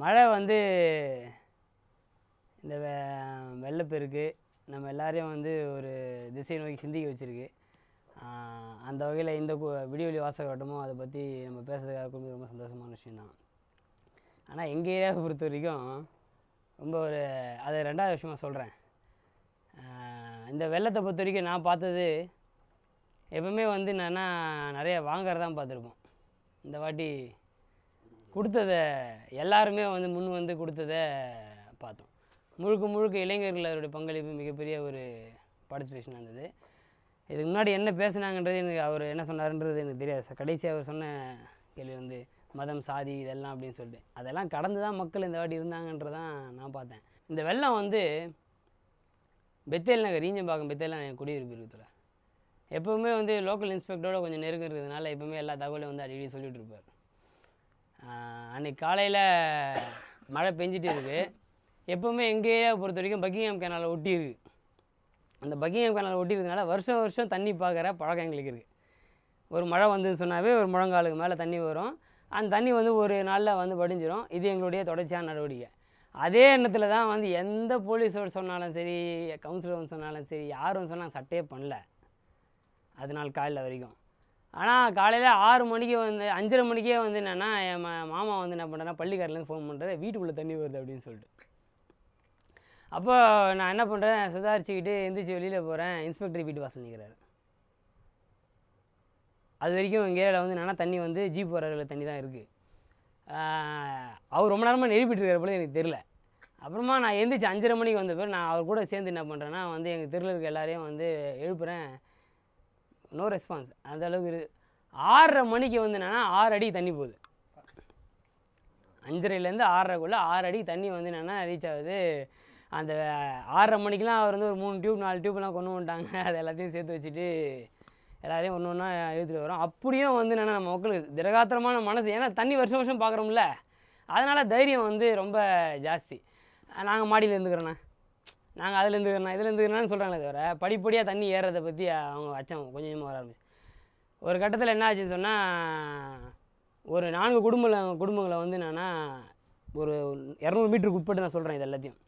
மழை வந்து இந்த வெ வெள்ளப்பெருக்கு நம்ம எல்லாரையும் வந்து ஒரு திசை நோக்கி சிந்திக்க வச்சுருக்கு அந்த வகையில் இந்த விடிவெளி வாசகட்டமும் அதை பற்றி நம்ம பேசுறதுக்காக குடும்பம் ரொம்ப சந்தோஷமான விஷயந்தான் ஆனால் எங்கள் ஏரியாவை பொறுத்த வரைக்கும் ரொம்ப ஒரு அது ரெண்டாவது விஷயமா சொல்கிறேன் இந்த வெள்ளத்தை பொறுத்த வரைக்கும் நான் பார்த்தது எப்பவுமே வந்து என்னென்னா நிறைய வாங்குறதான் பார்த்துருப்போம் இந்த வாட்டி கொடுத்ததை எல்லாருமே வந்து முன் வந்து கொடுத்ததை பார்த்தோம் முழுக்க முழுக்க அவருடைய பங்களிப்பு மிகப்பெரிய ஒரு பார்ட்டிசிபேஷன் இருந்தது இதுக்கு முன்னாடி என்ன பேசுனாங்கன்றது எனக்கு அவர் என்ன சொன்னார்ன்றது எனக்கு தெரியாது கடைசியாக அவர் சொன்ன கேள்வி வந்து மதம் சாதி இதெல்லாம் அப்படின்னு சொல்லிட்டு அதெல்லாம் கடந்து தான் மக்கள் இந்த வாட்டி இருந்தாங்கன்றதான் நான் பார்த்தேன் இந்த வெள்ளம் வந்து பெத்தேல் நகர் ஈஞ்சம்பாக்கம் பெத்தேல் என் குடியிருப்பு இருக்கிற எப்போவுமே வந்து லோக்கல் இன்ஸ்பெக்டரோட கொஞ்சம் நெருக்கம் எப்போவுமே எல்லா தகவலையும் வந்து அடிக்கடி சொல்லிட்டு இருப்பார் அன்னைக்கு காலையில் மழை பெஞ்சிட்டு இருக்குது எப்போவுமே எங்கள் ஏரியாவை பொறுத்த வரைக்கும் பக்கிங்ஹாம் கேனலில் ஒட்டி இருக்கு அந்த பக்கிங்ஹாம் கேனலில் ஒட்டி இருக்கிறதுனால வருஷம் வருஷம் தண்ணி பார்க்குற பழக்கம் எங்களுக்கு இருக்குது ஒரு மழை வந்துன்னு சொன்னாவே ஒரு முழங்காலுக்கு மேலே தண்ணி வரும் அந்த தண்ணி வந்து ஒரு நாளில் வந்து படிஞ்சிடும் இது எங்களுடைய தொடர்ச்சியான நடவடிக்கை அதே எண்ணத்தில் தான் வந்து எந்த போலீஸோடு சொன்னாலும் சரி கவுன்சிலர் சொன்னாலும் சரி யாரும் சொன்னால் சட்டையே பண்ணல அது நாள் காலையில் வரைக்கும் ஆனால் காலையில் ஆறு மணிக்கு வந்து அஞ்சரை மணிக்கே வந்து என்னென்னா என் மாமா வந்து என்ன பண்ணுறேன்னா பள்ளிக்காரிலேருந்து ஃபோன் பண்ணுறது வீட்டுக்குள்ளே தண்ணி வருது அப்படின்னு சொல்லிட்டு அப்போது நான் என்ன பண்ணுறேன் சுதாரிச்சுக்கிட்டு எந்திரிச்சு வெளியில் போகிறேன் இன்ஸ்பெக்டர் வீட்டு வாசல் நிற்கிறாரு அது வரைக்கும் எங்கள் ஏரியாவில் வந்து என்னென்னா தண்ணி வந்து ஜீப் வர தண்ணி தான் இருக்குது அவர் ரொம்ப நேரமாக நெருப்பிட்டு இருக்கிற போல எனக்கு தெரில அப்புறமா நான் எந்திரிச்சு அஞ்சரை மணிக்கு வந்த பிறகு நான் அவர் கூட சேர்ந்து என்ன பண்ணுறேன்னா வந்து எங்கள் தெருவில் இருக்க எல்லாரையும் வந்து எழுப்புறேன் நோ ரெஸ்பான்ஸ் அந்த அளவுக்கு இரு ஆறரை மணிக்கு வந்து என்னென்னா ஆறு தண்ணி போகுது அஞ்சரைலேருந்து ஆறரைக்குள்ளே ஆறு அடி தண்ணி வந்து என்னென்னா ரீச் ஆகுது அந்த ஆறரை மணிக்கெலாம் அவர் வந்து ஒரு மூணு டியூப் நாலு டியூப்லாம் கொண்டு வந்துட்டாங்க அது எல்லாத்தையும் சேர்த்து வச்சுட்டு எல்லாரையும் ஒன்று ஒன்றா எழுதிட்டு வரோம் அப்படியும் வந்து என்னென்னா நம்ம மக்களுக்கு திரகாத்திரமான மனசு ஏன்னா தண்ணி வருஷம் வருஷம் பார்க்குறோம்ல அதனால் தைரியம் வந்து ரொம்ப ஜாஸ்தி நாங்கள் மாடியில் இருந்துக்கிறோண்ணா நாங்கள் அதில் இருந்துக்கிறோம் இதில் இருந்துக்கிறோம்னு சொல்கிறாங்களே தவிர படிப்படியாக தண்ணி ஏறுறதை பற்றி அவங்க அச்சம் கொஞ்சம் கொஞ்சமாக வர ஆரம்பிச்சு ஒரு கட்டத்தில் என்ன ஆச்சுன்னு சொன்னால் ஒரு நான்கு குடும்ப குடும்பங்களை வந்து என்னென்னா ஒரு இரநூறு மீட்டருக்கு உட்பட்டு நான் சொல்கிறேன் இது எல்லாத்தையும்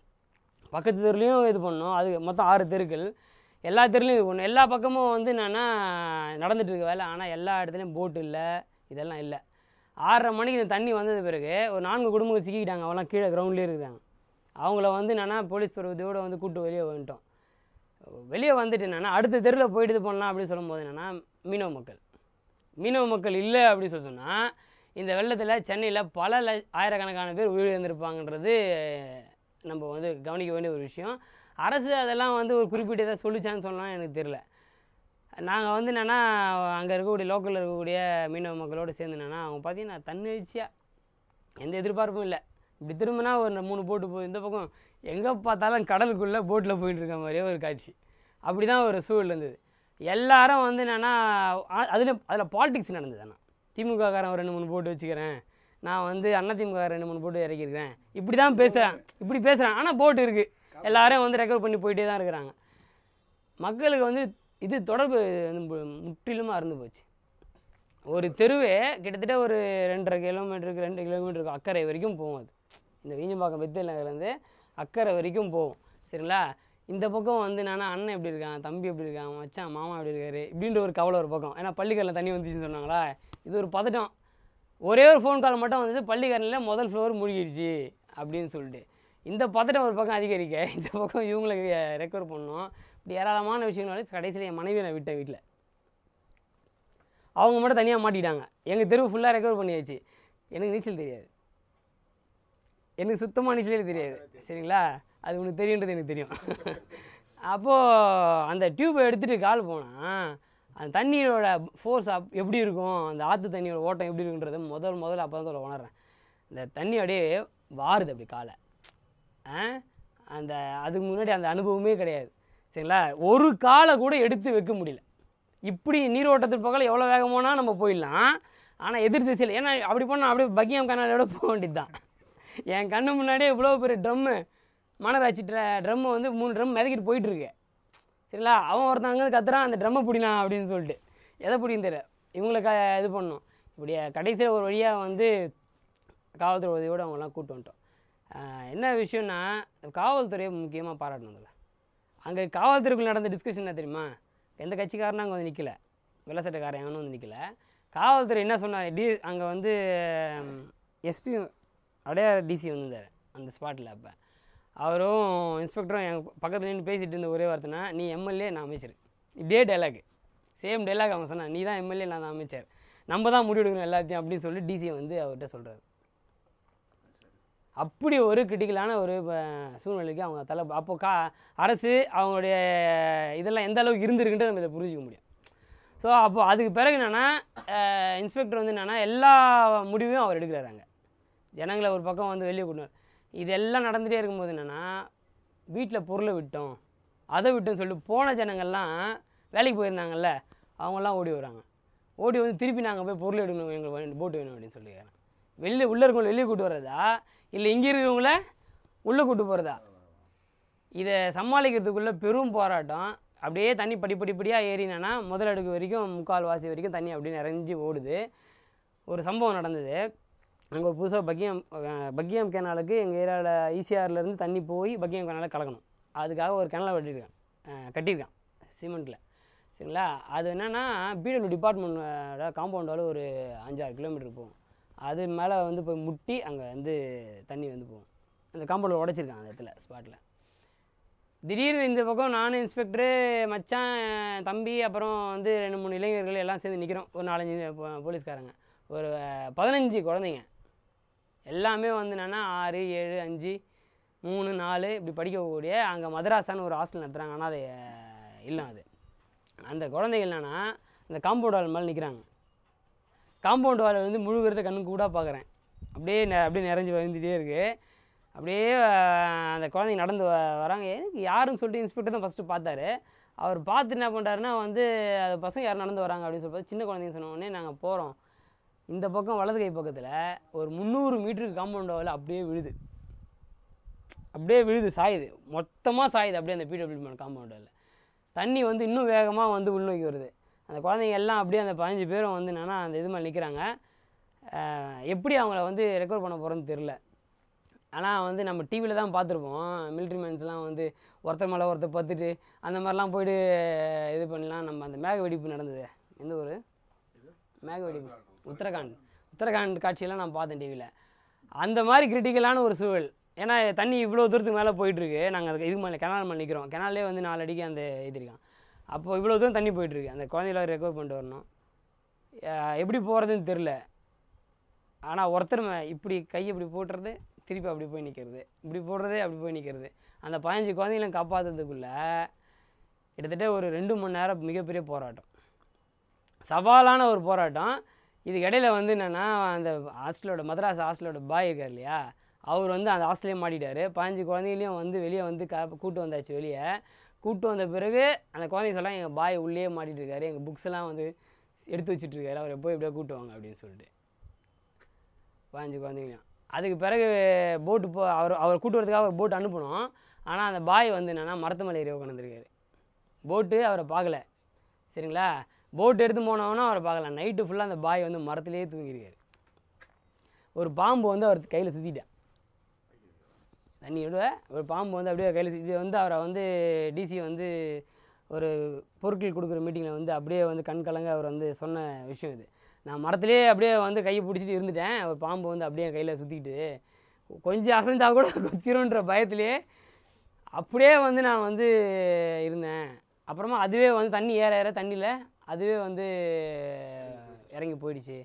பக்கத்து தெருலையும் இது பண்ணோம் அது மொத்தம் ஆறு தெருக்கள் எல்லா தெருலையும் இது பண்ணோம் எல்லா பக்கமும் வந்து என்னென்னா நடந்துகிட்டு இருக்க வேலை ஆனால் எல்லா இடத்துலையும் போட்டு இல்லை இதெல்லாம் இல்லை ஆறரை மணிக்கு இந்த தண்ணி வந்தது பிறகு ஒரு நான்கு குடும்பங்கள் சிக்கிக்கிட்டாங்க அவெல்லாம் கீழே கிரவுண்ட்லேயே இருக்கிறாங்க அவங்கள வந்து என்னென்னா போலீஸ் ஒரு வந்து கூப்பிட்டு வெளியே வந்துட்டோம் வெளியே வந்துட்டு என்னென்னா அடுத்த தெருவில் போயிட்டு போடலாம் அப்படின்னு சொல்லும்போது என்னென்னா மீனவ மக்கள் மீனவ மக்கள் இல்லை அப்படின்னு சொல்ல சொன்னால் இந்த வெள்ளத்தில் சென்னையில் பல ல ஆயிரக்கணக்கான பேர் உயிரிழந்திருப்பாங்கன்றது நம்ம வந்து கவனிக்க வேண்டிய ஒரு விஷயம் அரசு அதெல்லாம் வந்து ஒரு குறிப்பிட்ட இதை சொல்லிச்சான்னு சொல்லலாம் எனக்கு தெரில நாங்கள் வந்து என்னென்னா அங்கே இருக்கக்கூடிய லோக்கலில் இருக்கக்கூடிய மீனவ மக்களோடு சேர்ந்து என்னென்னா அவங்க பார்த்தீங்கன்னா தன்னெழுச்சியாக எந்த எதிர்பார்ப்பும் இல்லை இப்படி திரும்பினா ஒரு மூணு போட்டு போய் இந்த பக்கம் எங்கே பார்த்தாலும் கடலுக்குள்ளே போட்டில் போயிட்டு இருக்க மாதிரியே ஒரு காட்சி அப்படி தான் ஒரு சூழல் இருந்தது எல்லாரும் வந்து என்னென்னா அதில் அதில் பாலிடிக்ஸ் நடந்தது ஆனால் திமுககாரன் ரெண்டு மூணு போட்டு வச்சுக்கிறேன் நான் வந்து அண்ணா திமுக ரெண்டு மூணு போட்டு இறக்கியிருக்கிறேன் இப்படி தான் பேசுகிறேன் இப்படி பேசுகிறேன் ஆனால் போட்டு இருக்குது எல்லாரும் வந்து ரெக்கவர் பண்ணி போயிட்டே தான் இருக்கிறாங்க மக்களுக்கு வந்து இது தொடர்பு முற்றிலுமாக அருந்து போச்சு ஒரு தெருவே கிட்டத்தட்ட ஒரு ரெண்டரை கிலோமீட்டருக்கு ரெண்டு கிலோமீட்டருக்கு அக்கறை வரைக்கும் போகும் அது இந்த வீஞ்சம்பாக்கம் பெத்தல் நகர்லேருந்து அக்கறை வரைக்கும் போகும் சரிங்களா இந்த பக்கம் வந்து என்னென்னா அண்ணன் எப்படி இருக்கான் தம்பி எப்படி இருக்கான் மச்சான் மாமா எப்படி இருக்காரு இப்படின்ற ஒரு கவலை ஒரு பக்கம் ஏன்னா பள்ளிக்கரில் தண்ணி வந்துச்சுன்னு சொன்னாங்களா இது ஒரு பதட்டம் ஒரே ஒரு ஃபோன் கால் மட்டும் வந்தது பள்ளிக்கரணில் முதல் ஃப்ளோர் மூழ்கிடுச்சு அப்படின்னு சொல்லிட்டு இந்த பதட்டம் ஒரு பக்கம் அதிகரிக்க இந்த பக்கம் இவங்களை ரெக்கவர் பண்ணோம் இப்படி ஏராளமான விஷயங்கள் வந்து கடைசியில் என் மனைவி நான் விட்டேன் வீட்டில் அவங்க மட்டும் தனியாக மாட்டிட்டாங்க எங்கள் தெருவு ஃபுல்லாக ரெக்கவர் பண்ணியாச்சு எனக்கு நீச்சல் தெரியாது எனக்கு சுத்தமாக நீச்சலே தெரியாது சரிங்களா அது உனக்கு தெரியுன்றது எனக்கு தெரியும் அப்போது அந்த டியூப்பை எடுத்துகிட்டு கால் போனால் அந்த தண்ணியோட ஃபோர்ஸ் அப் எப்படி இருக்கும் அந்த ஆற்று தண்ணியோட ஓட்டம் எப்படி இருக்குன்றது முதல் முதல்ல அப்போ தான் சொல்ல உணர்றேன் இந்த தண்ணி அப்படியே வாருது அப்படி காலை அந்த அதுக்கு முன்னாடி அந்த அனுபவமே கிடையாது சரிங்களா ஒரு காலை கூட எடுத்து வைக்க முடியல இப்படி நீரோட்டத்துக்கு பக்கம் எவ்வளோ வேகமானால் நம்ம போயிடலாம் ஆனால் எதிர் திசையில் ஏன்னா அப்படி போனால் அப்படியே பக்கியம் கனாலோட போக வேண்டியது தான் என் கண்ணு முன்னாடியே இவ்வளோ பெரிய ட்ரம்மு மாநகராட்சி ட்ர ட்ரம்மு வந்து மூணு ட்ரம் மிதக்கிட்டு போயிட்டுருக்கு சரிங்களா அவன் ஒருத்தவங்க கத்துறான் அந்த ட்ரம்மை பிடிலாம் அப்படின்னு சொல்லிட்டு எதை பிடிக்கும் தெரியல இவங்களை க இது பண்ணோம் இப்படி கடைசியில் ஒரு வழியாக வந்து காவல்துறை உதவியோடு அவங்களாம் கூப்பிட்டு வந்துட்டோம் என்ன விஷயம்னா காவல்துறையை முக்கியமாக பாராட்டணும் அதில் அங்கே காவல்துறைக்குள் நடந்த டிஸ்கஷன் என்ன தெரியுமா எந்த கட்சிக்காரனும் அங்கே வந்து நிற்கலை வெள்ளச்சட்டக்காரன் எவனும் வந்து நிற்கலை காவல்துறை என்ன சொன்னார் டி அங்கே வந்து எஸ்பி அடையார் டிசி வந்திருந்தார் அந்த ஸ்பாட்டில் அப்போ அவரும் இன்ஸ்பெக்டரும் என் பக்கத்தில் நின்று பேசிகிட்டு இருந்த ஒரே வார்த்தைனா நீ எம்எல்ஏ நான் அமைச்சர் இதே டைலாக் சேம் டைலாக் அவன் சொன்னான் நீ தான் எம்எல்ஏ நான் தான் அமைச்சர் நம்ம தான் முடிவெடுக்கணும் எல்லாத்தையும் அப்படின்னு சொல்லி டிசியை வந்து அவர்கிட்ட சொல்கிறார் அப்படி ஒரு கிரிட்டிக்கலான ஒரு சூழ்நிலைக்கு அவங்க தலை அப்போ கா அரசு அவங்களுடைய இதெல்லாம் எந்த அளவுக்கு இருந்திருக்குன்றது நம்ம இதை புரிஞ்சிக்க முடியும் ஸோ அப்போது அதுக்கு பிறகு என்னென்னா இன்ஸ்பெக்டர் வந்து என்னென்னா எல்லா முடிவையும் அவர் எடுக்கிறாரு அங்கே ஜனங்களை ஒரு பக்கம் வந்து வெளியே கூட்டினார் இதெல்லாம் நடந்துகிட்டே இருக்கும்போது என்னென்னா வீட்டில் பொருளை விட்டோம் அதை விட்டோம்னு சொல்லிட்டு போன ஜனங்கள்லாம் வேலைக்கு போயிருந்தாங்கல்ல அவங்கெல்லாம் ஓடி வராங்க ஓடி வந்து திருப்பி நாங்கள் போய் பொருள் எடுக்கணும் எங்களுக்கு போட்டு வேணும் அப்படின்னு சொல்லிக்கிறேன் வெளியில் உள்ளே இருக்கவங்க வெளியே கூட்டு வர்றதா இல்லை இங்கே இருக்கிறவங்கள உள்ளே கூட்டு போகிறதா இதை சமாளிக்கிறதுக்குள்ளே பெரும் போராட்டம் அப்படியே தண்ணி படிப்படிப்படியாக ஏறினா முதல் அடுக்கு வரைக்கும் முக்கால் வாசி வரைக்கும் தண்ணி அப்படியே நிறைஞ்சி ஓடுது ஒரு சம்பவம் நடந்தது நாங்கள் ஒரு புதுசாக பக்கியம் பக்கியம் கேனாலுக்கு எங்கள் ஏரியாவில் ஈசிஆர்லேருந்து தண்ணி போய் பக்கியம் கெனாலை கலக்கணும் அதுக்காக ஒரு கிணலை வெட்டியிருக்கான் கட்டியிருக்கான் சிமெண்ட்டில் சரிங்களா அது என்னென்னா பிடபிள்யூ டிபார்ட்மெண்ட்டோட காம்பவுண்டால் ஒரு அஞ்சாறு கிலோமீட்டர் போகும் அது மேலே வந்து போய் முட்டி அங்கே வந்து தண்ணி வந்து போகும் அந்த காம்பவுண்டில் உடச்சிருக்கேன் அந்த இடத்துல ஸ்பாட்டில் திடீர்னு இந்த பக்கம் நானும் இன்ஸ்பெக்டரு மச்சான் தம்பி அப்புறம் வந்து ரெண்டு மூணு இளைஞர்கள் எல்லாம் சேர்ந்து நிற்கிறோம் ஒரு நாலஞ்சு போலீஸ்காரங்க ஒரு பதினஞ்சு குழந்தைங்க எல்லாமே வந்து என்னென்னா ஆறு ஏழு அஞ்சு மூணு நாலு இப்படி படிக்கக்கூடிய அங்கே மதராசான்னு ஒரு ஹாஸ்டல் நடத்துகிறாங்க ஆனால் அது இல்லை அது அந்த குழந்தைகள் என்னென்னா இந்த காம்பவுண்ட் வால் மேலே நிற்கிறாங்க காம்பவுண்ட் வால் வந்து முழுகிறத கண்ணு கூட பார்க்குறேன் அப்படியே அப்படியே நிறைஞ்சு வந்துட்டே இருக்குது அப்படியே அந்த குழந்தைங்க நடந்து வராங்க எனக்கு யாருன்னு சொல்லிட்டு இன்ஸ்பெக்டர் தான் ஃபஸ்ட்டு பார்த்தாரு அவர் பார்த்து என்ன பண்ணுறாருன்னா வந்து அது பசங்க யாரும் நடந்து வராங்க அப்படின்னு சொல்லிட்டு சின்ன குழந்தைங்க உடனே நாங்கள் போகிறோம் இந்த பக்கம் வலது கை பக்கத்தில் ஒரு முந்நூறு மீட்டருக்கு காம்பவுண்ட் வால் அப்படியே விழுது அப்படியே விழுது சாயுது மொத்தமாக சாயுது அப்படியே அந்த பிடபிள்யூ காம்பவுண்ட் வால் தண்ணி வந்து இன்னும் வேகமாக வந்து உள்நோக்கி வருது அந்த குழந்தைங்க எல்லாம் அப்படியே அந்த பதினஞ்சு பேரும் வந்து என்னென்னா அந்த இது மாதிரி நிற்கிறாங்க எப்படி அவங்கள வந்து ரெக்கவர் பண்ண போகிறோன்னு தெரில ஆனால் வந்து நம்ம டிவியில் தான் பார்த்துருப்போம் மிலிட்ரி மேன்ஸ்லாம் வந்து ஒருத்தர் மேலே ஒருத்தர் பார்த்துட்டு அந்த மாதிரிலாம் போயிட்டு இது பண்ணலாம் நம்ம அந்த மேக வெடிப்பு நடந்தது எந்த ஒரு மேக வெடிப்பு உத்தரகாண்ட் உத்தரகாண்ட் காட்சியெல்லாம் நான் பார்த்தேன் டிவியில் அந்த மாதிரி கிரிட்டிக்கலான ஒரு சூழல் ஏன்னா தண்ணி இவ்வளோ தூரத்துக்கு மேலே போயிட்டுருக்கு நாங்கள் அதுக்கு இது மேலே கெனால் மேலே நிற்கிறோம் கெனாலே வந்து நாலு அடிக்கு அந்த எழுதியிருக்கான் அப்போது இவ்வளோ தூரம் தண்ணி போயிட்டுருக்கு அந்த குழந்தையில ரெக்கவர் பண்ணிட்டு வரணும் எப்படி போகிறதுன்னு தெரில ஆனால் ஒருத்தர் இப்படி கை இப்படி போட்டுறது திருப்பி அப்படி போய் நிற்கிறது இப்படி போடுறதே அப்படி போய் நிற்கிறது அந்த பதினஞ்சு குழந்தைங்கள காப்பாற்றுறதுக்குள்ளே கிட்டத்தட்ட ஒரு ரெண்டு மணி நேரம் மிகப்பெரிய போராட்டம் சவாலான ஒரு போராட்டம் இது இடையில வந்து என்னென்னா அந்த ஹாஸ்டலோட மதராஸ் ஹாஸ்டலோட பாய் இருக்கார் இல்லையா அவர் வந்து அந்த ஹாஸ்டலே மாட்டிட்டார் பாஞ்சு குழந்தைகளையும் வந்து வெளியே வந்து க கூப்பிட்டு வந்தாச்சு வெளியே கூப்பிட்டு வந்த பிறகு அந்த குழந்தைங்க சொல்லலாம் எங்கள் பாய் உள்ளே மாட்டிகிட்டு இருக்காரு எங்கள் புக்ஸ்லாம் வந்து எடுத்து வச்சுட்ருக்காரு அவர் எப்போ எப்படியோ கூப்பிட்டு வாங்க அப்படின்னு சொல்லிட்டு பாஞ்சு குழந்தைங்களையும் அதுக்கு பிறகு போட்டு போ அவர் அவர் கூட்டு வரதுக்காக ஒரு போட்டு அனுப்பணும் ஆனால் அந்த பாய் வந்து என்னென்னா மரத்து மலை ஏறி உட்காந்துருக்காரு போட்டு அவரை பார்க்கல சரிங்களா போட் எடுத்து போனவொன்னா அவரை பார்க்கலாம் நைட்டு ஃபுல்லாக அந்த பாய் வந்து மரத்துலேயே தூங்கியிருக்காரு ஒரு பாம்பு வந்து அவர் கையில் சுற்றிட்டேன் தண்ணி விடுவ ஒரு பாம்பு வந்து அப்படியே கையில் சுற்றி வந்து அவரை வந்து டிசி வந்து ஒரு பொருட்கள் கொடுக்குற மீட்டிங்கில் வந்து அப்படியே வந்து கண் கலங்க அவர் வந்து சொன்ன விஷயம் இது நான் மரத்துலேயே அப்படியே வந்து கையை பிடிச்சிட்டு இருந்துட்டேன் ஒரு பாம்பு வந்து அப்படியே கையில் சுற்றிக்கிட்டு கொஞ்சம் அசைஞ்சால் கூட கொத்திருன்ற பயத்துலேயே அப்படியே வந்து நான் வந்து இருந்தேன் அப்புறமா அதுவே வந்து தண்ணி ஏற ஏற தண்ணியில் அதுவே வந்து இறங்கி போயிடுச்சு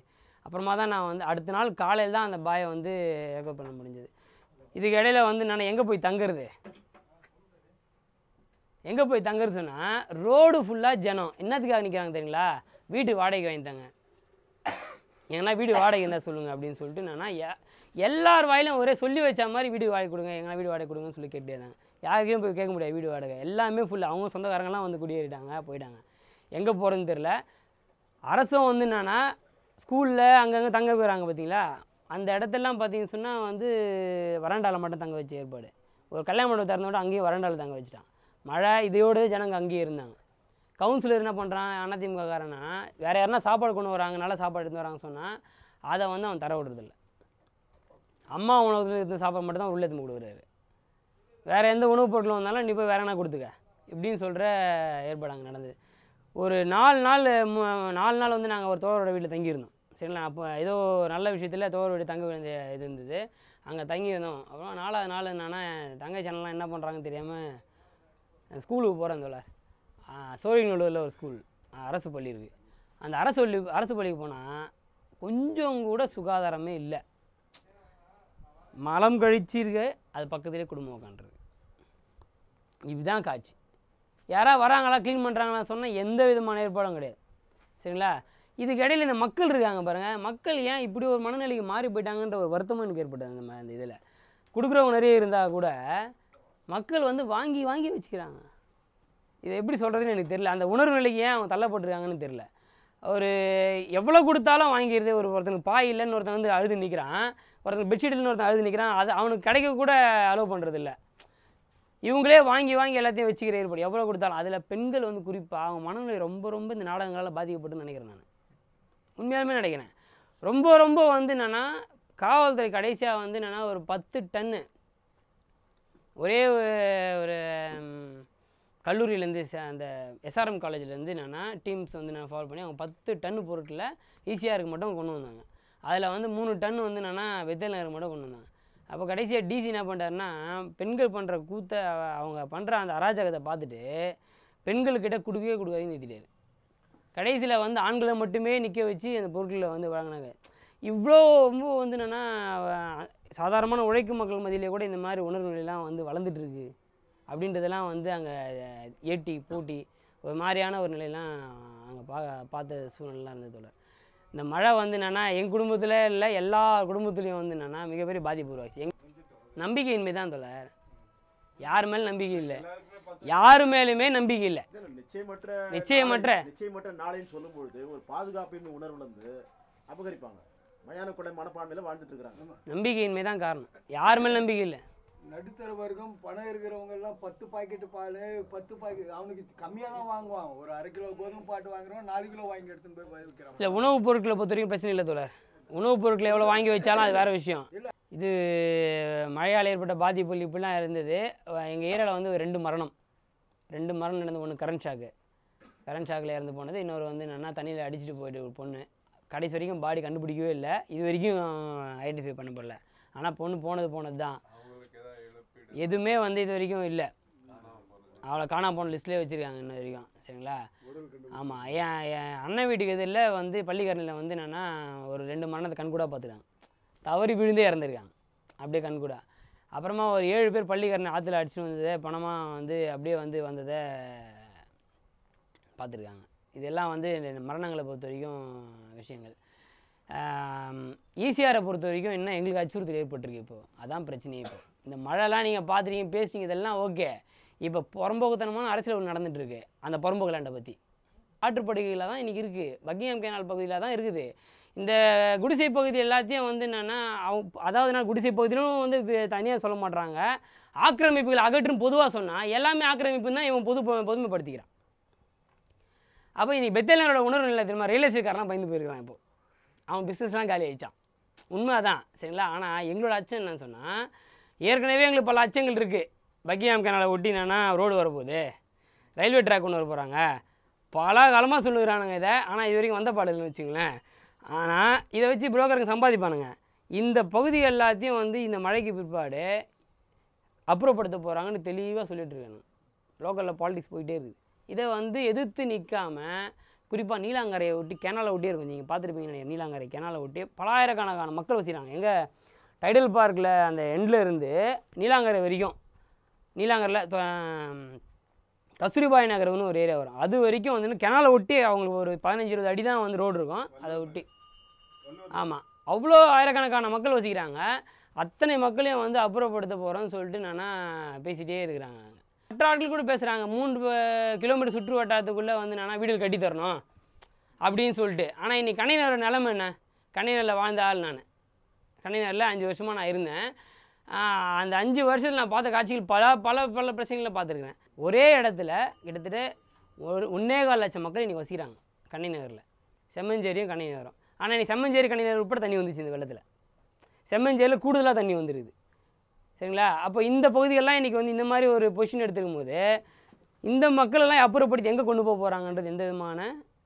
அப்புறமா தான் நான் வந்து அடுத்த நாள் காலையில் தான் அந்த பாயை வந்து ரெக்கவர் பண்ண முடிஞ்சது இதுக்கு இடையில வந்து நான் எங்கே போய் தங்குறது எங்கே போய் தங்குறது சொன்னால் ரோடு ஃபுல்லாக ஜனம் என்னத்துக்காக நிற்கிறாங்க தெரியுங்களா வீட்டு வாடகைக்கு வாங்கித்தாங்க எங்கன்னா வீடு வாடகை இருந்தால் சொல்லுங்கள் அப்படின்னு சொல்லிட்டு நான் எல்லார் வாயிலும் ஒரே சொல்லி வச்ச மாதிரி வீடு வாடகை கொடுங்க எங்கன்னா வீடு வாடகை கொடுங்கன்னு சொல்லி இருந்தாங்க யாருக்கையும் போய் கேட்க முடியாது வீடு வாடகை எல்லாமே ஃபுல்லாக அவங்க சொந்தக்காரங்களாம் வந்து குடியேறிட்டாங்க போயிட்டாங்க எங்கே போகிறதுன்னு தெரில அரசும் வந்து என்னென்னா ஸ்கூலில் அங்கங்கே தங்க போயிடறாங்க பார்த்தீங்களா அந்த இடத்தெல்லாம் பார்த்தீங்கன்னு சொன்னால் வந்து வராண்டாவில் மட்டும் தங்க வச்ச ஏற்பாடு ஒரு கல்யாண மண்டபத்தை இருந்தோட அங்கேயும் வராண்டாவில் தங்க வச்சுட்டான் மழை இதையோடு ஜனங்க அங்கேயே இருந்தாங்க கவுன்சிலர் என்ன பண்ணுறான் காரனா வேறு யாருனா சாப்பாடு கொண்டு வராங்க நல்லா சாப்பாடு எடுத்து வராங்க சொன்னால் அதை வந்து அவன் தர விடுறதில்ல அம்மா உணவுல இருந்த சாப்பாடு மட்டும் தான் உள்ளே எடுத்து கொடுக்குறாரு வேறு எந்த உணவுப் பொருளும் வந்தாலும் நீ போய் வேற என்ன கொடுத்துக்க இப்படின்னு சொல்கிற ஏற்பாடு அங்கே நடந்தது ஒரு நாலு நாள் நாலு நாள் வந்து நாங்கள் ஒரு தோரோட வீட்டில் தங்கியிருந்தோம் சரிங்களா அப்போ ஏதோ நல்ல விஷயத்தில் தோரோட வீடு தங்க வேண்டிய இது இருந்தது அங்கே தங்கியிருந்தோம் அப்புறம் நாலாவது நாள் என்னென்னா தங்கை சேனல்லாம் என்ன பண்ணுறாங்கன்னு தெரியாமல் ஸ்கூலுக்கு போகிறேன் தோழர் சோழிநல்லூரில் ஒரு ஸ்கூல் அரசு பள்ளி இருக்குது அந்த அரசு பள்ளி அரசு பள்ளிக்கு போனால் கொஞ்சம் கூட சுகாதாரமே இல்லை மலம் கழிச்சிருக்கு அது பக்கத்துலேயே குடும்பம் உட்காந்துருக்கு இதுதான் காட்சி யாராவது வராங்களா க்ளீன் பண்ணுறாங்களா சொன்னால் எந்த விதமான ஏற்பாடும் கிடையாது சரிங்களா இதுக்கு இடையில் இந்த மக்கள் இருக்காங்க பாருங்கள் மக்கள் ஏன் இப்படி ஒரு மனநிலைக்கு மாறி போயிட்டாங்கன்ற ஒரு வருத்தமும் எனக்கு ஏற்பட்டது அந்த அந்த இதில் கொடுக்குறவங்க நிறைய இருந்தால் கூட மக்கள் வந்து வாங்கி வாங்கி வச்சுக்கிறாங்க இதை எப்படி சொல்கிறதுன்னு எனக்கு தெரியல அந்த உணர்வு நிலைக்கு ஏன் அவங்க தள்ளப்பட்டிருக்காங்கன்னு தெரில ஒரு எவ்வளோ கொடுத்தாலும் வாங்கிடுது ஒரு ஒருத்தனுக்கு பாய் இல்லைன்னு ஒருத்தன் வந்து அழுது நிற்கிறான் ஒருத்தன் பெட்ஷீட் இல்லைன்னு ஒருத்தன் அழுது நிற்கிறான் அது அவனுக்கு கிடைக்க கூட அலோவ் பண்ணுறதில்ல இவங்களே வாங்கி வாங்கி எல்லாத்தையும் வச்சுக்கிற ஏற்படி எவ்வளோ கொடுத்தாலும் அதில் பெண்கள் வந்து குறிப்பாக அவங்க மனநிலை ரொம்ப ரொம்ப இந்த நாடகங்களால் பாதிக்கப்பட்டுன்னு நினைக்கிறேன் நான் உண்மையாலுமே நினைக்கிறேன் ரொம்ப ரொம்ப வந்து என்னென்னா காவல்துறை கடைசியாக வந்து என்னென்னா ஒரு பத்து டன்னு ஒரே ஒரு கல்லூரியிலேருந்து அந்த எஸ்ஆர்எம் காலேஜ்லேருந்து என்னென்னா டீம்ஸ் வந்து நான் ஃபாலோ பண்ணி அவங்க பத்து டன்னு பொருட்களை ஈஸியாக இருக்க மட்டும் கொண்டு வந்தாங்க அதில் வந்து மூணு டன் வந்து என்னென்னா வித்யாநகருக்கு மட்டும் கொண்டு வந்தாங்க அப்போ கடைசியாக டிசி என்ன பண்ணுறாருன்னா பெண்கள் பண்ணுற கூத்தை அவங்க பண்ணுற அந்த அராஜகத்தை பார்த்துட்டு பெண்கள்கிட்ட கொடுக்கவே கொடுக்காதுன்னு நிறுத்திட்டார் கடைசியில் வந்து ஆண்களை மட்டுமே நிற்க வச்சு அந்த பொருட்களை வந்து வழங்கினாங்க இவ்வளோ ரொம்ப வந்து என்னென்னா சாதாரணமான உழைக்கும் மக்கள் மத்தியிலே கூட இந்த மாதிரி உணர்வுகளெல்லாம் வந்து வளர்ந்துட்டுருக்கு அப்படின்றதெல்லாம் வந்து அங்கே ஏட்டி போட்டி ஒரு மாதிரியான ஒரு நிலையெல்லாம் அங்கே பா பார்த்த சூழ்நிலாம் இருந்தது இந்த மழை வந்து என்னென்னா எங்கள் குடும்பத்தில் இல்லை எல்லா குடும்பத்துலேயும் வந்து என்னென்னா மிகப்பெரிய பாதிப்பு உருவாச்சு எங் நம்பிக்கையின்மை தான் தொடர் யார் மேலும் நம்பிக்கை இல்லை யாரு மேலுமே நம்பிக்கை இல்லை நிச்சயமற்ற நிச்சயமற்ற நிச்சயமற்ற நாளைன்னு சொல்லும்பொழுது ஒரு பாதுகாப்பின் உணர்வு வந்து அபகரிப்பாங்க மயான மனப்பான்மையில் வாழ்ந்துட்டு இருக்கிறாங்க நம்பிக்கையின்மை தான் காரணம் யார் மேலும் நம்பிக்கை இல்லை நடுத்தர வர்க்கம் பணம் இருக்கிறவங்க எல்லாம் பத்து பாக்கெட்டு பால் பத்து பாக்கெட் அவனுக்கு கம்மியாக தான் வாங்குவான் ஒரு அரை கிலோ கோதுமை பாட்டு வாங்குறோம் நாலு கிலோ வாங்கி எடுத்துன்னு போய் வைக்கிறான் இல்லை உணவுப் பொருட்களை பொறுத்த வரைக்கும் பிரச்சனை இல்லை தோழர் உணவுப் பொருட்களை எவ்வளோ வாங்கி வச்சாலும் அது வேறு விஷயம் இல்லை இது மழையால் ஏற்பட்ட பாதிப்பு இப்படிலாம் இருந்தது எங்கள் ஏரியாவில் வந்து ரெண்டு மரணம் ரெண்டு மரணம் நடந்து ஒன்று கரண்ட் ஷாக்கு கரண்ட் ஷாக்கில் இறந்து போனது இன்னொரு வந்து என்னென்னா தண்ணியில் அடிச்சுட்டு போயிட்டு ஒரு பொண்ணு கடைசி வரைக்கும் பாடி கண்டுபிடிக்கவே இல்லை இது வரைக்கும் ஐடென்டிஃபை பண்ண போடல ஆனால் பொண்ணு போனது போனது தான் எதுவுமே வந்து இது வரைக்கும் இல்லை அவளை காணா போன லிஸ்ட்லேயே வச்சுருக்காங்க இன்ன வரைக்கும் சரிங்களா ஆமாம் என் என் அண்ணன் வீட்டுக்கு எதிரில் வந்து பள்ளிக்காரனில் வந்து என்னென்னா ஒரு ரெண்டு மரணத்தை கண்கூடாக பார்த்துருக்காங்க தவறி விழுந்தே இறந்துருக்காங்க அப்படியே கண்கூடா அப்புறமா ஒரு ஏழு பேர் பள்ளிக்கரணை ஆற்றுல அடிச்சுட்டு வந்ததை பணமாக வந்து அப்படியே வந்து வந்ததை பார்த்துருக்காங்க இதெல்லாம் வந்து மரணங்களை பொறுத்த வரைக்கும் விஷயங்கள் ஈசிஆரை பொறுத்த வரைக்கும் இன்னும் எங்களுக்கு அச்சுறுத்தல் ஏற்பட்டிருக்கு இப்போது அதான் பிரச்சனையே இப்போ இந்த மழைலாம் நீங்கள் பார்த்துருக்கீங்க பேசுங்க இதெல்லாம் ஓகே இப்போ புறம்போக்குத்தனமான அரசியல் ஒன்று நடந்துகிட்ருக்கு அந்த புறம்போக்குலாண்டை பற்றி ஆற்றுப்படுகையில் தான் இன்றைக்கி இருக்குது பக்கிங்ஹாம் கேனால் பகுதியில் தான் இருக்குது இந்த குடிசை பகுதி எல்லாத்தையும் வந்து என்னென்னா அவங்க அதாவது நான் குடிசை பகுதியிலும் வந்து தனியாக சொல்ல மாட்டுறாங்க ஆக்கிரமிப்புகள் அகற்றும் பொதுவாக சொன்னால் எல்லாமே ஆக்கிரமிப்பு தான் இவன் பொது பொதுமைப்படுத்திக்கிறான் அப்போ இனி பெத்தேலனோட உணர்வு இல்லை தெரியுமா ரியல் எஸ்டேட்காரலாம் பயந்து போயிருக்கிறான் இப்போது அவன் பிஸ்னஸ்லாம் காலி ஆயிடுச்சான் உண்மை தான் சரிங்களா ஆனால் எங்களோட அச்சம் என்னன்னு சொன்னால் ஏற்கனவே எங்களுக்கு பல அச்சங்கள் இருக்குது பக்கியாம் கனாலை ஒட்டினா ரோடு வரப்போகுது ரயில்வே ட்ராக் ஒன்று வர போகிறாங்க பல காலமாக சொல்லுகிறானுங்க இதை ஆனால் இது வரைக்கும் வந்த பாடல்னு வச்சுங்களேன் ஆனால் இதை வச்சு புரோக்கருங்க சம்பாதிப்பானுங்க இந்த பகுதி எல்லாத்தையும் வந்து இந்த மழைக்கு பிற்பாடு அப்புறப்படுத்த போகிறாங்கன்னு தெளிவாக சொல்லிகிட்டு லோக்கலில் பாலிடிக்ஸ் போயிட்டே இருக்குது இதை வந்து எதிர்த்து நிற்காமல் குறிப்பாக நீலாங்கரையை ஒட்டி கெனாலை ஒட்டியே இருக்கும் நீங்கள் பார்த்துருப்பீங்க நீலாங்கரை கெனாலை ஒட்டி பலாயிரக்கணக்கான மக்கள் வச்சுருக்காங்க எங்கள் டைடல் பார்க்கில் அந்த எண்டில் இருந்து நீலாங்கரை வரைக்கும் நீலாங்கரில் கஸ்தூரிபாய் நகரம்னு ஒரு ஏரியா வரும் அது வரைக்கும் வந்து கிணாலை ஒட்டி அவங்களுக்கு ஒரு பதினஞ்சு இருபது அடி தான் வந்து ரோடு இருக்கும் அதை ஒட்டி ஆமாம் அவ்வளோ ஆயிரக்கணக்கான மக்கள் வசிக்கிறாங்க அத்தனை மக்களையும் வந்து அப்புறப்படுத்த போகிறோம்னு சொல்லிட்டு நானா பேசிகிட்டே இருக்கிறாங்க மற்ற ஆட்கள் கூட பேசுகிறாங்க மூன்று கிலோமீட்டர் சுற்று வட்டாரத்துக்குள்ளே வந்து நானா வீடுகள் கட்டித்தரணும் அப்படின்னு சொல்லிட்டு ஆனால் இன்றைக்கி கணினரோட நிலமை என்ன கணினரில் வாழ்ந்த ஆள் நான் கன்னிநகரில் அஞ்சு வருஷமாக நான் இருந்தேன் அந்த அஞ்சு வருஷத்தில் நான் பார்த்த காட்சிகள் பல பல பல பிரச்சனைகளை பார்த்துருக்குறேன் ஒரே இடத்துல கிட்டத்தட்ட ஒரு ஒன்றே கால் லட்சம் மக்கள் இன்றைக்கி வசிக்கிறாங்க கன்னிநகரில் செம்மஞ்சேரியும் கன்னிநகரம் ஆனால் இன்றைக்கி செம்மஞ்சேரி கன்னிநகர் உட்பட தண்ணி வந்துச்சு இந்த வெள்ளத்தில் செம்மஞ்சேரியில் கூடுதலாக தண்ணி வந்துருக்குது சரிங்களா அப்போ இந்த பகுதிகளெலாம் இன்றைக்கி வந்து இந்த மாதிரி ஒரு பொசிஷன் எடுத்துக்கும் போது இந்த மக்களெல்லாம் அப்புறப்படுத்தி எங்கே கொண்டு போக போகிறாங்கன்றது எந்த விதமான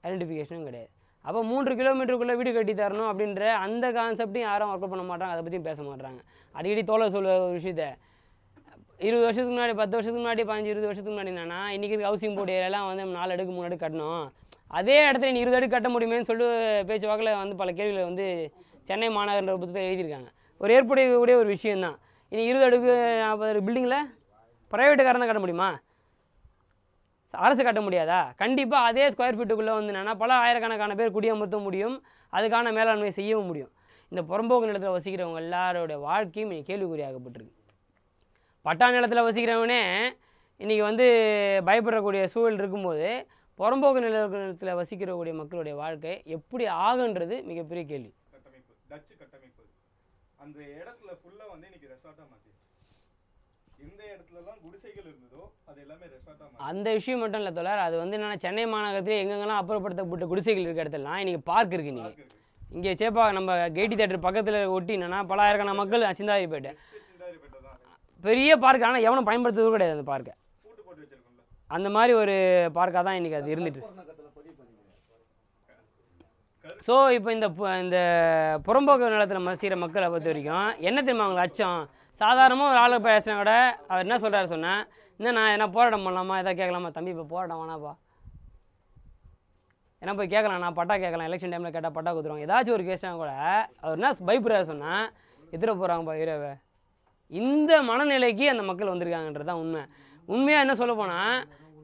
ஐடென்டிஃபிகேஷனும் கிடையாது அப்போ மூன்று கிலோமீட்டருக்குள்ளே வீடு கட்டி தரணும் அப்படின்ற அந்த கான்செப்டையும் யாரும் ஒர்க் அவுட் பண்ண மாட்டாங்க அதை பற்றியும் பேச மாட்டாங்க அடிக்கடி தோலை சொல்லுற ஒரு விஷயத்த இருபது வருஷத்துக்கு முன்னாடி பத்து வருஷத்துக்கு முன்னாடி பதினஞ்சு இருபது வருஷத்துக்கு முன்னாடி என்னன்னா இன்றைக்கி இருக்க ஹவுசிங் போர்டு ஏரியாலாம் வந்து நாலு அடுக்கு மூணு அடுக்கு கட்டணும் அதே இடத்துல நீ இருபது அடுக்கு கட்ட முடியுமேனு சொல்லிட்டு பேச்சுவாக்கில் வந்து பல கேள்விகளை வந்து சென்னை மாநகர புத்தகத்தை எழுதியிருக்காங்க ஒரு ஏற்புடைய ஒரு தான் இனி இருபது அடுக்கு பில்டிங்கில் ப்ரைவேட்டுக்காரன் தான் கட்ட முடியுமா அரசு கட்ட முடியாதா கண்டிப்பாக அதே ஸ்கொயர் ஃபீட்டுக்குள்ளே வந்து என்னென்னா பல ஆயிரக்கணக்கான பேர் குடியமர்த்த முடியும் அதுக்கான மேலாண்மை செய்யவும் முடியும் இந்த புறம்போக்கு நிலத்தில் வசிக்கிறவங்க எல்லாரோடைய வாழ்க்கையும் இன்றைக்கி கேள்விக்குறியாகப்பட்டிருக்கு பட்டா நிலத்தில் வசிக்கிறவனே இன்றைக்கி வந்து பயப்படக்கூடிய சூழல் இருக்கும்போது புறம்போக்கு நிலத்தில் வசிக்கிறக்கூடிய மக்களுடைய வாழ்க்கை எப்படி ஆகுன்றது மிகப்பெரிய கேள்வி கட்டமைப்பு டச்சு கட்டமைப்பு அந்த இடத்துல ஃபுல்லாக வந்து இன்றைக்கி ரெசார்ட்டாக மாற்றி அந்த விஷயம் மட்டும் இல்லை தோழர் அது வந்து என்னென்னா சென்னை மாநகரத்தில் எங்கெங்கெல்லாம் அப்புறப்படுத்தப்பட்ட குடிசைகள் இருக்க இடத்துலலாம் இன்றைக்கி பார்க் இருக்கு நீ இங்கே சேப்பா நம்ம கேட்டி தேட்டர் பக்கத்தில் ஒட்டி என்னென்னா பலாயிரக்கான மக்கள் போயிட்டேன் பெரிய பார்க் ஆனால் எவனும் பயன்படுத்துவது கிடையாது அந்த பார்க்கை அந்த மாதிரி ஒரு பார்க்காக தான் இன்றைக்கி அது இருந்துட்டு ஸோ இப்போ இந்த இந்த புறம்போக்கு நிலத்தில் செய்கிற மக்களை பொறுத்த வரைக்கும் என்ன தெரியுமா அவங்களுக்கு அச்சம் சாதாரணமாக ஒரு ஆளுக்கு பேசுனா கூட அவர் என்ன சொல்கிறாரு சொன்னேன் இன்னும் நான் என்ன போராட்டம் பண்ணலாமா எதாவது கேட்கலாமா தம்பி இப்போ போராட்டம் வேணாப்பா ஏன்னா போய் கேட்கலாம் நான் பட்டா கேட்கலாம் எலெக்ஷன் டைமில் கேட்டால் பட்டா கொடுத்துருவாங்க ஏதாச்சும் ஒரு கேஸ்னா கூட அவர் என்ன பயப்படுறாரு சொன்னால் எதிர போகிறாங்கப்பா ஹீரோவை இந்த மனநிலைக்கு அந்த மக்கள் வந்திருக்காங்கன்றது தான் உண்மை உண்மையாக என்ன சொல்ல போனால்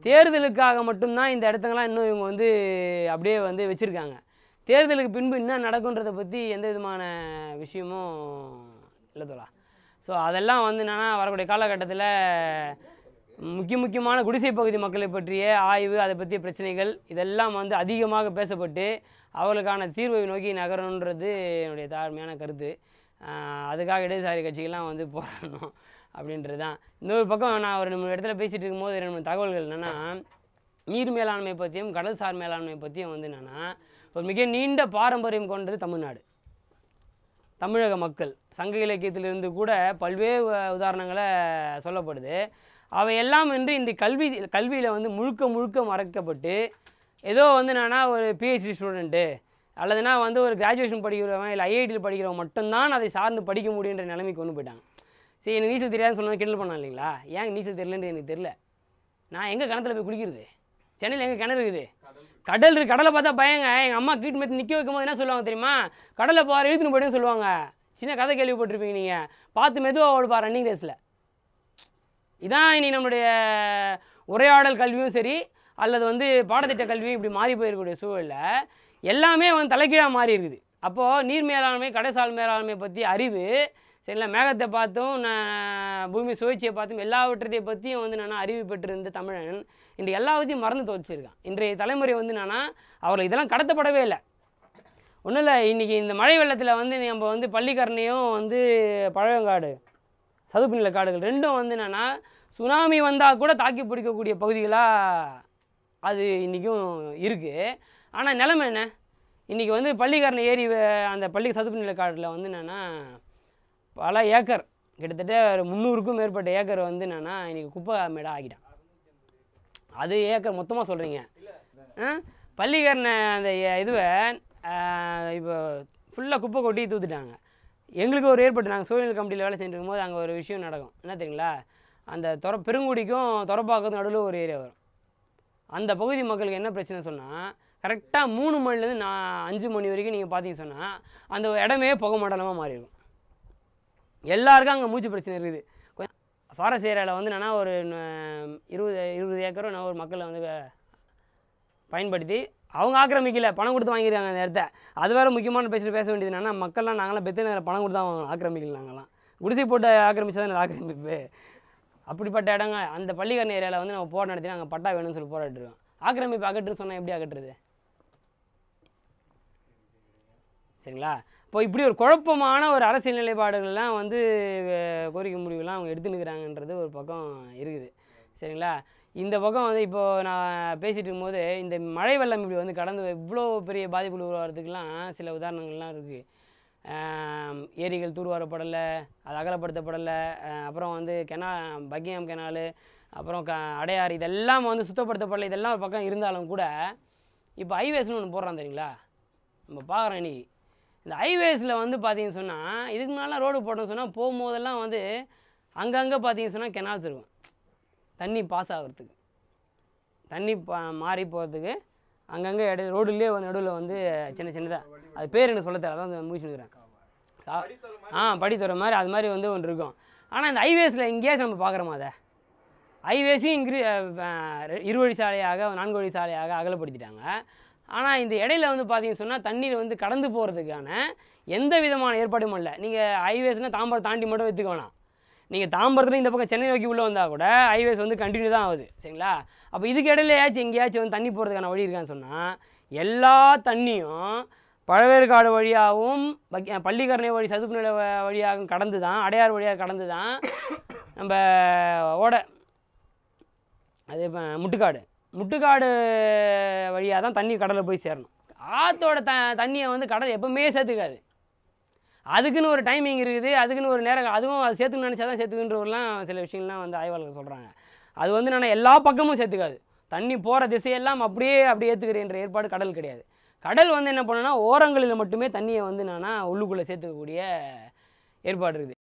தேர்தலுக்காக மட்டும்தான் இந்த இடத்துங்கலாம் இன்னும் இவங்க வந்து அப்படியே வந்து வச்சுருக்காங்க தேர்தலுக்கு பின்பு என்ன நடக்குன்றதை பற்றி எந்த விதமான விஷயமும் இல்லை தோலா ஸோ அதெல்லாம் வந்து என்னென்னா வரக்கூடிய காலகட்டத்தில் முக்கிய முக்கியமான குடிசை பகுதி மக்களை பற்றிய ஆய்வு அதை பற்றிய பிரச்சனைகள் இதெல்லாம் வந்து அதிகமாக பேசப்பட்டு அவர்களுக்கான தீர்வை நோக்கி நகரணுன்றது என்னுடைய தாழ்மையான கருத்து அதுக்காக இடதுசாரி கட்சிகள்லாம் வந்து போராடணும் அப்படின்றது தான் இன்னொரு பக்கம் நான் ஒரு ரெண்டு மூணு இடத்துல பேசிகிட்டு இருக்கும்போது ரெண்டு மூணு தகவல்கள் என்னென்னா நீர் மேலாண்மை பற்றியும் கடல்சார் மேலாண்மை பற்றியும் வந்து என்னென்னா ஒரு மிக நீண்ட பாரம்பரியம் கொண்டது தமிழ்நாடு தமிழக மக்கள் சங்க இலக்கியத்திலிருந்து கூட பல்வேறு உதாரணங்களை சொல்லப்படுது அவையெல்லாம் என்று இந்த கல்வி கல்வியில் வந்து முழுக்க முழுக்க மறக்கப்பட்டு ஏதோ வந்து என்னன்னா ஒரு பிஹெச்டி ஸ்டூடெண்ட்டு அல்லதுனா வந்து ஒரு கிராஜுவேஷன் படிக்கிறவன் இல்லை ஐஐடியில் படிக்கிறவன் மட்டும்தான் அதை சார்ந்து படிக்க முடியுன்ற நிலைமைக்கு கொண்டு போயிட்டாங்க சரி எனக்கு நீச்சல் தெரியாதுன்னு சொன்னால் கிண்டல் பண்ணலாம் இல்லைங்களா ஏன் நீச்சல் தெரிலன்ட்டு எனக்கு தெரில நான் எங்கே கிணத்துல போய் குளிக்கிறது சென்னையில் எங்கே கிணறு இருக்குது கடல் இருக்குது கடலை பார்த்தா பயங்க எங்கள் அம்மா கீட்டு மேத்து நிற்க வைக்கும்போது என்ன சொல்லுவாங்க தெரியுமா கடலை பாரு இழுத்துன்னு போய்ட்டு சொல்லுவாங்க சின்ன கதை கேள்விப்பட்டிருப்பீங்க நீங்கள் பார்த்து மெதுவாக ஓடுப்பா ரன்னிங் ரேஸில் இதான் இனி நம்மளுடைய உரையாடல் கல்வியும் சரி அல்லது வந்து பாடத்திட்ட கல்வியும் இப்படி மாறி போயிருக்கக்கூடிய சூழலில் எல்லாமே வந்து தலைகீழாக மாறி இருக்குது அப்போது நீர் மேலாண்மை கடைசால் மேலாண்மை பற்றி அறிவு சரிங்களா மேகத்தை பார்த்தும் நான் பூமி சுழற்சியை பார்த்தும் எல்லாவற்றத்தை பற்றியும் வந்து நான் அறிவு பெற்றிருந்த தமிழன் இன்று எல்லாவற்றையும் மறந்து துவச்சிருக்கான் இன்றைய தலைமுறை வந்து என்னென்னா அவர்கள் இதெல்லாம் கடத்தப்படவே இல்லை ஒன்றும் இல்லை இன்றைக்கி இந்த மழை வெள்ளத்தில் வந்து நம்ம வந்து பள்ளிக்கரணையும் வந்து பழங்காடு சதுப்பு நில காடுகள் ரெண்டும் வந்து என்னென்னா சுனாமி வந்தால் கூட தாக்கி பிடிக்கக்கூடிய பகுதிகளாக அது இன்றைக்கும் இருக்குது ஆனால் நிலமை என்ன இன்றைக்கி வந்து பள்ளிக்கரணை ஏரி அந்த பள்ளி சதுப்பு நில காடில் வந்து என்னென்னா பல ஏக்கர் கிட்டத்தட்ட ஒரு முந்நூறுக்கும் மேற்பட்ட ஏக்கர் வந்து என்னென்னா இன்றைக்கி குப்பை மேடாக ஆகிட்டான் அது ஏக்கர் மொத்தமாக சொல்கிறீங்க பள்ளிக்கரணை அந்த இதுவை இப்போ ஃபுல்லாக குப்பை கொட்டி தூத்துட்டாங்க எங்களுக்கு ஒரு ஏற்பட்டு நாங்கள் சூழல் கமிட்டியில் வேலை செஞ்சுருக்கும் போது அங்கே ஒரு விஷயம் நடக்கும் என்ன தெரியுங்களா அந்த தொர பெருங்குடிக்கும் துறப்பாக்கத்துக்கும் நடுவில் ஒரு ஏரியா வரும் அந்த பகுதி மக்களுக்கு என்ன பிரச்சனை சொன்னால் கரெக்டாக மூணு மணிலேருந்து நான் அஞ்சு மணி வரைக்கும் நீங்கள் பார்த்தீங்க சொன்னால் அந்த இடமே புகை மண்டலமாக மாறிடும் எல்லாருக்கும் அங்கே மூச்சு பிரச்சனை இருக்குது கொஞ்சம் ஃபாரஸ்ட் ஏரியாவில் வந்து என்னென்னா ஒரு இருபது இருபது ஏக்கரும் நான் ஒரு மக்களை வந்து பயன்படுத்தி அவங்க ஆக்கிரமிக்கல பணம் கொடுத்து வாங்கியிருக்காங்க அந்த இடத்த அது வேறு முக்கியமான பேசிட்டு பேச வேண்டியது என்னென்னா மக்கள்லாம் நாங்களாம் பெத்து பணம் கொடுத்து வாங்கணும் ஆக்கிரமிக்கல நாங்களாம் குடிசை போட்டு ஆக்கிரமிச்சா தான் ஆக்கிரமிப்பு அப்படிப்பட்ட இடங்க அந்த பள்ளிக்கரண ஏரியாவில் வந்து நம்ம போராட்டம் நடத்தி நாங்கள் பட்டா வேணும்னு சொல்லி போராட்டிருக்கோம் ஆக்கிரமிப்பு அகற்றுன்னு சொன்னால் எப்படி அகற்றுறது சரிங்களா இப்போ இப்படி ஒரு குழப்பமான ஒரு அரசியல் நிலைப்பாடுகள்லாம் வந்து கோரிக்கை முடிவுலாம் அவங்க நிற்கிறாங்கன்றது ஒரு பக்கம் இருக்குது சரிங்களா இந்த பக்கம் வந்து இப்போது நான் பேசிகிட்டு இருக்கும்போது இந்த மழை வெள்ளம் இப்படி வந்து கடந்து இவ்வளோ பெரிய பாதிப்பு உருவாகிறதுக்கெலாம் சில உதாரணங்கள்லாம் இருக்குது ஏரிகள் தூர்வாரப்படலை அது அகலப்படுத்தப்படலை அப்புறம் வந்து கெனா பக்கியம் கெனால் அப்புறம் க அடையாறு இதெல்லாம் வந்து சுத்தப்படுத்தப்படலை இதெல்லாம் ஒரு பக்கம் இருந்தாலும் கூட இப்போ ஹைவேஸ்னு ஒன்று போடுறான் தெரியுங்களா நம்ம பார்க்குறோம் இன்றைக்கி இந்த ஹைவேஸில் வந்து பார்த்தீங்கன்னு சொன்னால் இதுக்கு முன்னாலாம் ரோடு போட்டோம்னு சொன்னால் போகும்போதெல்லாம் வந்து அங்கங்கே பார்த்தீங்கன்னு சொன்னால் கெனால்ஸ் இருக்கும் தண்ணி பாஸ் ஆகிறதுக்கு தண்ணி பா மாறி போகிறதுக்கு அங்கங்கே இட ரோடுலேயே வந்து நடுவில் வந்து சின்ன சின்னதாக அது பேர் எனக்கு சொல்ல தெரியல அதான் முடிச்சுருக்கிறேன் ஆ படித்துற மாதிரி அது மாதிரி வந்து ஒன்று இருக்கும் ஆனால் இந்த ஹைவேஸில் எங்கேயாச்சும் நம்ம பார்க்குறோமா அதை ஹைவேஸையும் இன்க்ரீ இருவழி சாலையாக நான்கு வழி சாலையாக அகலப்படுத்திட்டாங்க ஆனால் இந்த இடையில வந்து பார்த்தீங்கன்னு சொன்னால் தண்ணீர் வந்து கடந்து போகிறதுக்கான எந்த விதமான ஏற்பாடும் இல்லை நீங்கள் ஹைவேஸ்னால் தாம்பரம் தாண்டி மட்டும் எடுத்துக்க வேணாம் நீங்கள் தாம்பரத்தில் இந்த பக்கம் சென்னை நோக்கி உள்ளே வந்தால் கூட ஹைவேஸ் வந்து கண்டினியூ தான் ஆகுது சரிங்களா அப்போ இதுக்கு ஏச்சு எங்கேயாச்சும் வந்து தண்ணி போகிறதுக்கான வழி இருக்கான்னு சொன்னால் எல்லா தண்ணியும் பழவேற்காடு வழியாகவும் பள்ளிக்கரணை வழி சதுப்பு நில வழியாகவும் கடந்து தான் அடையாறு வழியாக கடந்து தான் நம்ம ஓட அது முட்டுக்காடு முட்டுக்காடு வழியாக தான் தண்ணி கடலில் போய் சேரணும் ஆற்றோட த தண்ணியை வந்து கடல் எப்போவுமே சேர்த்துக்காது அதுக்குன்னு ஒரு டைமிங் இருக்குது அதுக்குன்னு ஒரு நேரம் அதுவும் அது சேர்த்துக்கணும்னு நினச்சா தான் சேர்த்துக்குன்றவரெலாம் சில விஷயங்கள்லாம் வந்து ஆய்வாளர்கள் சொல்கிறாங்க அது வந்து நான் எல்லா பக்கமும் சேர்த்துக்காது தண்ணி போகிற திசையெல்லாம் அப்படியே அப்படி ஏற்றுக்கிறேன்ற ஏற்பாடு கடல் கிடையாது கடல் வந்து என்ன பண்ணுன்னா ஓரங்களில் மட்டுமே தண்ணியை வந்து நான் உள்ளுக்குள்ளே சேர்த்துக்கக்கூடிய ஏற்பாடு இருக்குது